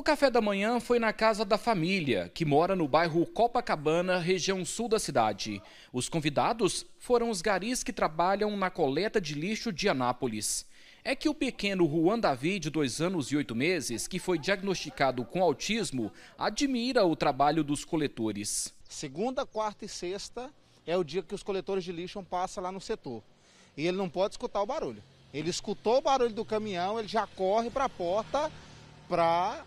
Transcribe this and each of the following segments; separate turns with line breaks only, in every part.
O café da manhã foi na casa da família, que mora no bairro Copacabana, região sul da cidade. Os convidados foram os garis que trabalham na coleta de lixo de Anápolis. É que o pequeno Juan David, de dois anos e oito meses, que foi diagnosticado com autismo, admira o trabalho dos coletores. Segunda,
quarta e sexta é o dia que os coletores de lixo passam lá no setor. E ele não pode escutar o barulho. Ele escutou o barulho do caminhão, ele já corre para a porta para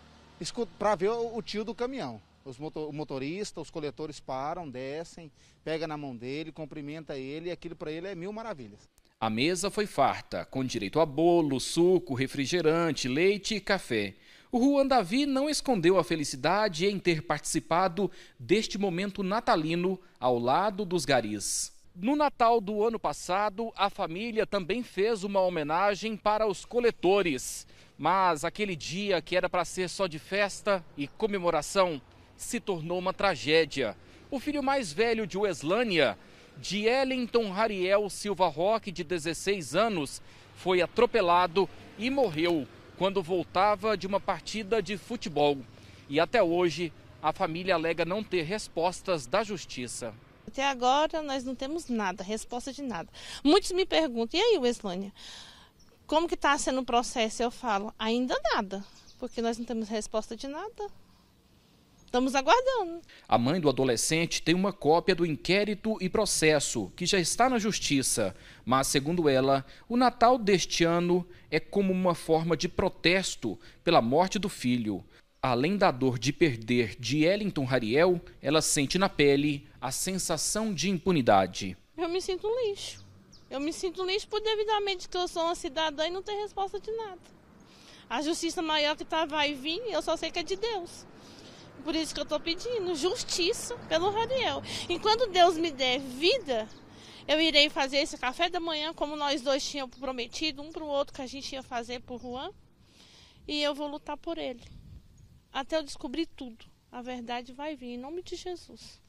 para ver o, tio do caminhão. Os motor, o motorista, os coletores param, descem, pega na mão dele, cumprimenta ele e aquilo para ele é mil maravilhas.
A mesa foi farta, com direito a bolo, suco, refrigerante, leite e café. O Juan Davi não escondeu a felicidade em ter participado deste momento natalino ao lado dos garis. No Natal do ano passado, a família também fez uma homenagem para os coletores. Mas aquele dia que era para ser só de festa e comemoração se tornou uma tragédia. O filho mais velho de Weslânia, de Ellington Hariel Silva Roque, de 16 anos, foi atropelado e morreu quando voltava de uma partida de futebol. E até hoje, a família alega não ter respostas da justiça.
Até agora nós não temos nada, resposta de nada. Muitos me perguntam, e aí, Weslânia, como que está sendo o processo? Eu falo, ainda nada, porque nós não temos resposta de nada. Estamos aguardando.
A mãe do adolescente tem uma cópia do inquérito e processo, que já está na justiça. Mas, segundo ela, o Natal deste ano é como uma forma de protesto pela morte do filho além da dor de perder de Ellington Hariel, ela sente na pele a sensação de impunidade.
Eu me sinto um lixo. Eu me sinto um lixo por devidamente que eu sou uma cidadã e não tenho resposta de nada. A justiça maior que tá vai vir, eu só sei que é de Deus. Por isso que eu estou pedindo justiça pelo Rariel. Enquanto Deus me der vida, eu irei fazer esse café da manhã, como nós dois tínhamos prometido, um para o outro que a gente ia fazer por Juan. E eu vou lutar por ele até eu descobrir tudo. A verdade vai vir em nome de Jesus.